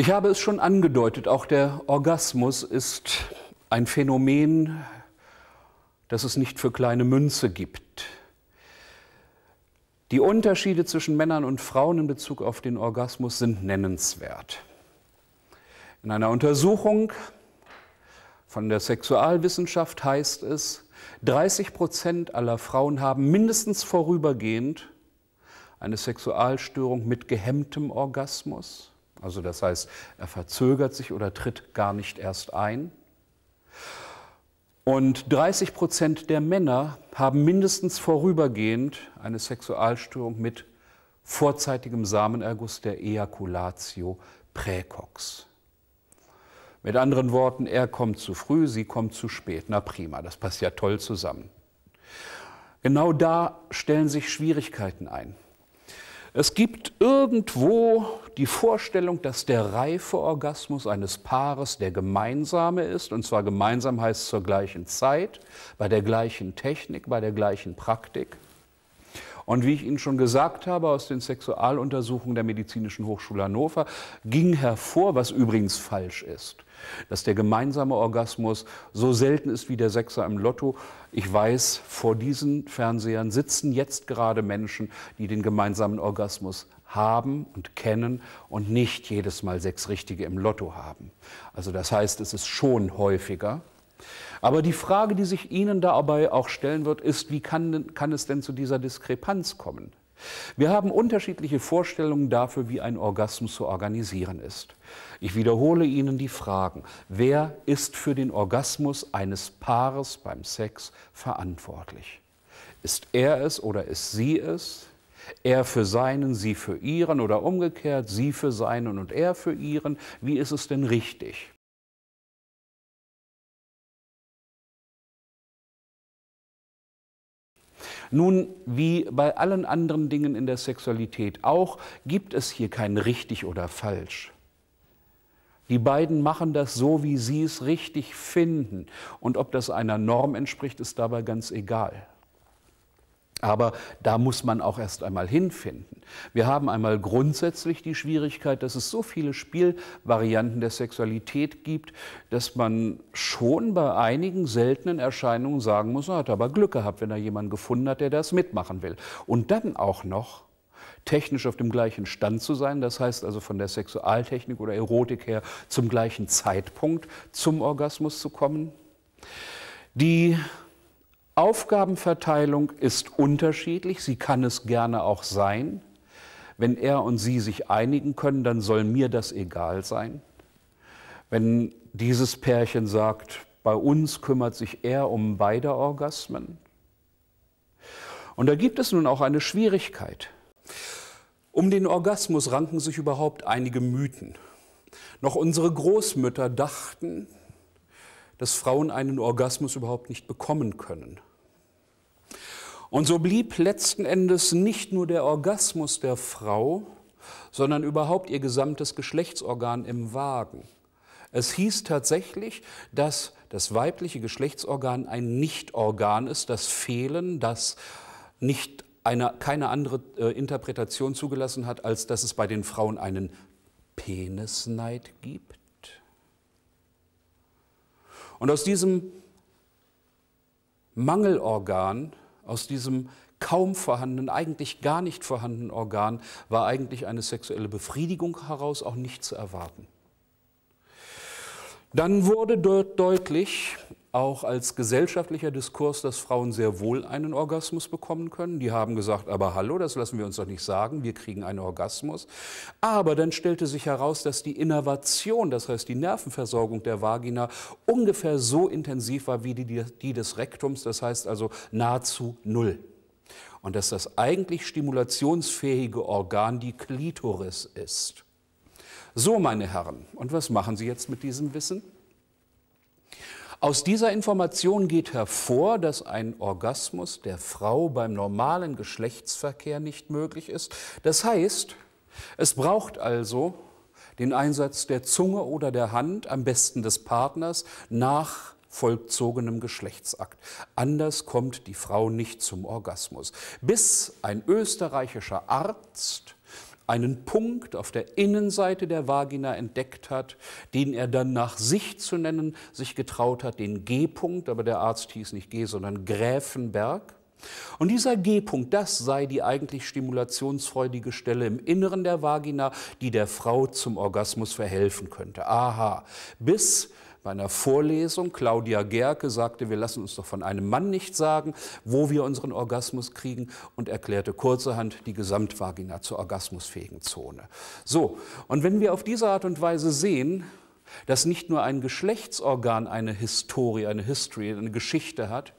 Ich habe es schon angedeutet, auch der Orgasmus ist ein Phänomen, das es nicht für kleine Münze gibt. Die Unterschiede zwischen Männern und Frauen in Bezug auf den Orgasmus sind nennenswert. In einer Untersuchung von der Sexualwissenschaft heißt es, 30 Prozent aller Frauen haben mindestens vorübergehend eine Sexualstörung mit gehemmtem Orgasmus. Also das heißt, er verzögert sich oder tritt gar nicht erst ein. Und 30 Prozent der Männer haben mindestens vorübergehend eine Sexualstörung mit vorzeitigem Samenerguss der Ejaculatio praecox. Mit anderen Worten, er kommt zu früh, sie kommt zu spät. Na prima, das passt ja toll zusammen. Genau da stellen sich Schwierigkeiten ein. Es gibt irgendwo die Vorstellung, dass der reife Orgasmus eines Paares der gemeinsame ist, und zwar gemeinsam heißt zur gleichen Zeit, bei der gleichen Technik, bei der gleichen Praktik. Und wie ich Ihnen schon gesagt habe, aus den Sexualuntersuchungen der Medizinischen Hochschule Hannover ging hervor, was übrigens falsch ist, dass der gemeinsame Orgasmus so selten ist wie der Sechser im Lotto. Ich weiß, vor diesen Fernsehern sitzen jetzt gerade Menschen, die den gemeinsamen Orgasmus haben und kennen und nicht jedes Mal sechs Richtige im Lotto haben. Also das heißt, es ist schon häufiger. Aber die Frage, die sich Ihnen dabei auch stellen wird, ist, wie kann, kann es denn zu dieser Diskrepanz kommen? Wir haben unterschiedliche Vorstellungen dafür, wie ein Orgasmus zu organisieren ist. Ich wiederhole Ihnen die Fragen. Wer ist für den Orgasmus eines Paares beim Sex verantwortlich? Ist er es oder ist sie es? Er für seinen, sie für ihren oder umgekehrt, sie für seinen und er für ihren. Wie ist es denn richtig? Nun, wie bei allen anderen Dingen in der Sexualität auch, gibt es hier kein richtig oder falsch. Die beiden machen das so, wie sie es richtig finden. Und ob das einer Norm entspricht, ist dabei ganz egal. Aber da muss man auch erst einmal hinfinden. Wir haben einmal grundsätzlich die Schwierigkeit, dass es so viele Spielvarianten der Sexualität gibt, dass man schon bei einigen seltenen Erscheinungen sagen muss, er hat aber Glück gehabt, wenn er jemanden gefunden hat, der das mitmachen will. Und dann auch noch technisch auf dem gleichen Stand zu sein, das heißt also von der Sexualtechnik oder Erotik her zum gleichen Zeitpunkt zum Orgasmus zu kommen. Die Aufgabenverteilung ist unterschiedlich, sie kann es gerne auch sein. Wenn er und sie sich einigen können, dann soll mir das egal sein. Wenn dieses Pärchen sagt, bei uns kümmert sich er um beide Orgasmen. Und da gibt es nun auch eine Schwierigkeit. Um den Orgasmus ranken sich überhaupt einige Mythen. Noch unsere Großmütter dachten, dass Frauen einen Orgasmus überhaupt nicht bekommen können. Und so blieb letzten Endes nicht nur der Orgasmus der Frau, sondern überhaupt ihr gesamtes Geschlechtsorgan im Wagen. Es hieß tatsächlich, dass das weibliche Geschlechtsorgan ein Nichtorgan ist, das Fehlen, das nicht eine, keine andere äh, Interpretation zugelassen hat, als dass es bei den Frauen einen Penisneid gibt. Und aus diesem Mangelorgan aus diesem kaum vorhandenen, eigentlich gar nicht vorhandenen Organ war eigentlich eine sexuelle Befriedigung heraus auch nicht zu erwarten. Dann wurde dort deutlich, auch als gesellschaftlicher Diskurs, dass Frauen sehr wohl einen Orgasmus bekommen können. Die haben gesagt, aber hallo, das lassen wir uns doch nicht sagen, wir kriegen einen Orgasmus. Aber dann stellte sich heraus, dass die Innervation, das heißt die Nervenversorgung der Vagina, ungefähr so intensiv war wie die, die des Rektums, das heißt also nahezu null. Und dass das eigentlich stimulationsfähige Organ die Klitoris ist. So, meine Herren, und was machen Sie jetzt mit diesem Wissen? Aus dieser Information geht hervor, dass ein Orgasmus der Frau beim normalen Geschlechtsverkehr nicht möglich ist. Das heißt, es braucht also den Einsatz der Zunge oder der Hand, am besten des Partners, nach vollzogenem Geschlechtsakt. Anders kommt die Frau nicht zum Orgasmus. Bis ein österreichischer Arzt einen Punkt auf der Innenseite der Vagina entdeckt hat, den er dann nach sich zu nennen sich getraut hat, den G-Punkt, aber der Arzt hieß nicht G, sondern Gräfenberg. Und dieser G-Punkt, das sei die eigentlich stimulationsfreudige Stelle im Inneren der Vagina, die der Frau zum Orgasmus verhelfen könnte. Aha, bis bei einer Vorlesung. Claudia Gerke sagte, wir lassen uns doch von einem Mann nicht sagen, wo wir unseren Orgasmus kriegen und erklärte kurzerhand die Gesamtvagina zur orgasmusfähigen Zone. So, und wenn wir auf diese Art und Weise sehen, dass nicht nur ein Geschlechtsorgan eine Historie, eine History, eine Geschichte hat,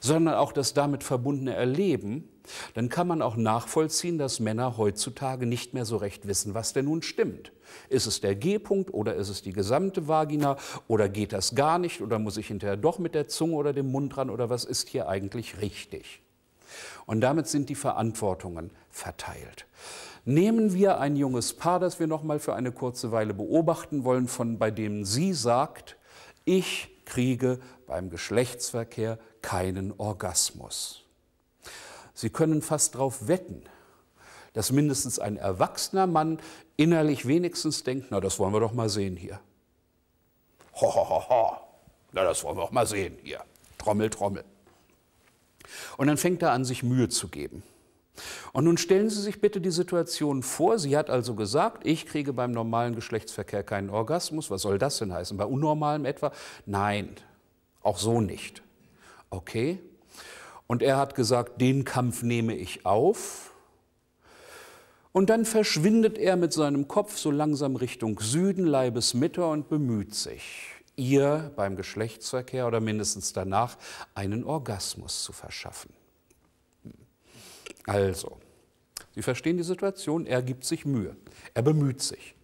sondern auch das damit verbundene Erleben, dann kann man auch nachvollziehen, dass Männer heutzutage nicht mehr so recht wissen, was denn nun stimmt. Ist es der G-Punkt oder ist es die gesamte Vagina oder geht das gar nicht oder muss ich hinterher doch mit der Zunge oder dem Mund ran oder was ist hier eigentlich richtig? Und damit sind die Verantwortungen verteilt. Nehmen wir ein junges Paar, das wir noch mal für eine kurze Weile beobachten wollen, von bei dem sie sagt, ich Kriege, beim Geschlechtsverkehr keinen Orgasmus. Sie können fast darauf wetten, dass mindestens ein erwachsener Mann innerlich wenigstens denkt, na das wollen wir doch mal sehen hier. Ho, ho, ho, ho. Na das wollen wir doch mal sehen hier. Trommel, Trommel. Und dann fängt er an, sich Mühe zu geben. Und nun stellen Sie sich bitte die Situation vor, sie hat also gesagt, ich kriege beim normalen Geschlechtsverkehr keinen Orgasmus, was soll das denn heißen? Bei unnormalem etwa? Nein, auch so nicht. Okay. Und er hat gesagt, den Kampf nehme ich auf. Und dann verschwindet er mit seinem Kopf so langsam Richtung Süden, Leibesmitte und bemüht sich, ihr beim Geschlechtsverkehr oder mindestens danach einen Orgasmus zu verschaffen. Also, Sie verstehen die Situation, er gibt sich Mühe, er bemüht sich,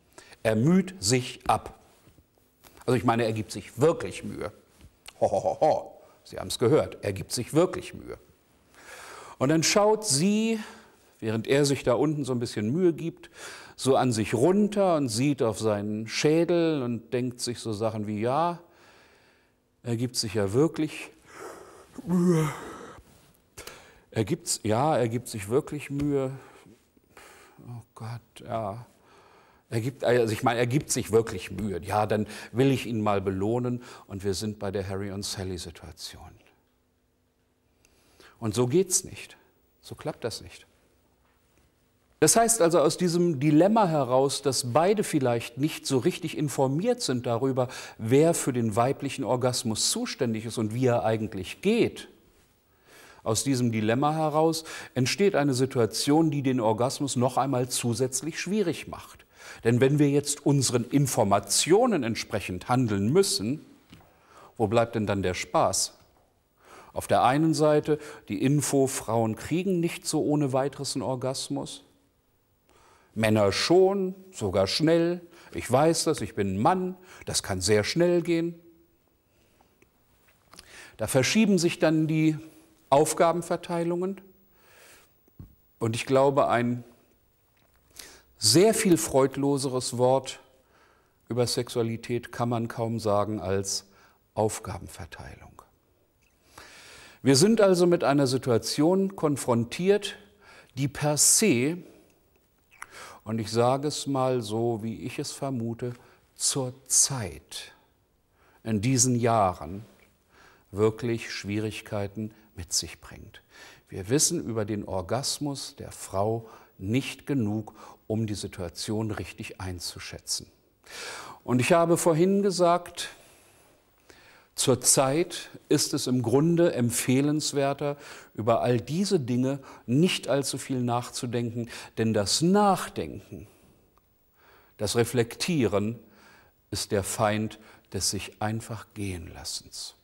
er müht sich ab. Also ich meine, er gibt sich wirklich Mühe. Ho, ho, ho, ho. Sie haben es gehört, er gibt sich wirklich Mühe. Und dann schaut sie, während er sich da unten so ein bisschen Mühe gibt, so an sich runter und sieht auf seinen Schädel und denkt sich so Sachen wie, ja, er gibt sich ja wirklich Mühe. Er gibt's, ja, er gibt sich wirklich Mühe oh Gott, ja. Er gibt, also ich meine, er gibt sich wirklich Mühe. Ja, dann will ich ihn mal belohnen. Und wir sind bei der Harry und Sally-Situation. Und so geht's nicht. So klappt das nicht. Das heißt also aus diesem Dilemma heraus, dass beide vielleicht nicht so richtig informiert sind darüber, wer für den weiblichen Orgasmus zuständig ist und wie er eigentlich geht, aus diesem Dilemma heraus entsteht eine Situation, die den Orgasmus noch einmal zusätzlich schwierig macht. Denn wenn wir jetzt unseren Informationen entsprechend handeln müssen, wo bleibt denn dann der Spaß? Auf der einen Seite die Info, Frauen kriegen nicht so ohne weiteres einen Orgasmus. Männer schon, sogar schnell. Ich weiß das, ich bin ein Mann, das kann sehr schnell gehen. Da verschieben sich dann die Aufgabenverteilungen und ich glaube ein sehr viel freudloseres Wort über Sexualität kann man kaum sagen als Aufgabenverteilung. Wir sind also mit einer Situation konfrontiert, die per se, und ich sage es mal so, wie ich es vermute, zur Zeit in diesen Jahren wirklich Schwierigkeiten mit sich bringt. Wir wissen über den Orgasmus der Frau nicht genug, um die Situation richtig einzuschätzen. Und ich habe vorhin gesagt, Zurzeit ist es im Grunde empfehlenswerter, über all diese Dinge nicht allzu viel nachzudenken, denn das Nachdenken, das Reflektieren ist der Feind des sich einfach gehen lassens.